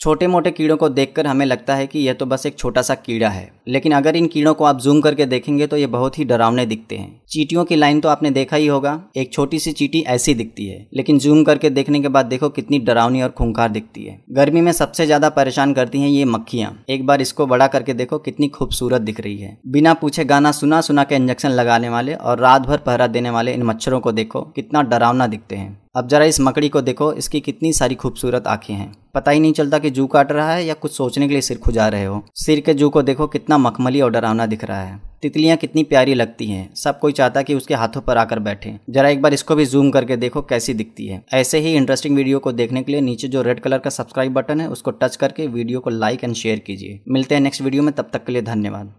छोटे मोटे कीड़ों को देखकर हमें लगता है कि यह तो बस एक छोटा सा कीड़ा है लेकिन अगर इन कीड़ों को आप जूम करके देखेंगे तो ये बहुत ही डरावने दिखते हैं चीटियों की लाइन तो आपने देखा ही होगा एक छोटी सी चीटी ऐसी दिखती है लेकिन जूम करके देखने के बाद देखो कितनी डरावनी और खूंखार दिखती है गर्मी में सबसे ज्यादा परेशान करती हैं ये मक्खियाँ एक बार इसको बड़ा करके देखो कितनी खूबसूरत दिख रही है बिना पूछे गाना सुना सुना के इंजेक्शन लगाने वाले और रात भर पहरा देने वाले इन मच्छरों को देखो कितना डरावना दिखते हैं अब ज़रा इस मकड़ी को देखो इसकी कितनी सारी खूबसूरत आंखें हैं पता ही नहीं चलता कि जू काट रहा है या कुछ सोचने के लिए सिर खुजा रहे हो सिर के जू को देखो कितना मखमली और डरावना दिख रहा है तितलियां कितनी प्यारी लगती हैं सब कोई चाहता कि उसके हाथों पर आकर बैठे जरा एक बार इसको भी जूम करके देखो कैसी दिखती है ऐसे ही इंटरेस्टिंग वीडियो को देखने के लिए नीचे जो रेड कलर का सब्सक्राइब बटन है उसको टच करके वीडियो को लाइक एंड शेयर कीजिए मिलते हैं नेक्स्ट वीडियो में तब तक के लिए धन्यवाद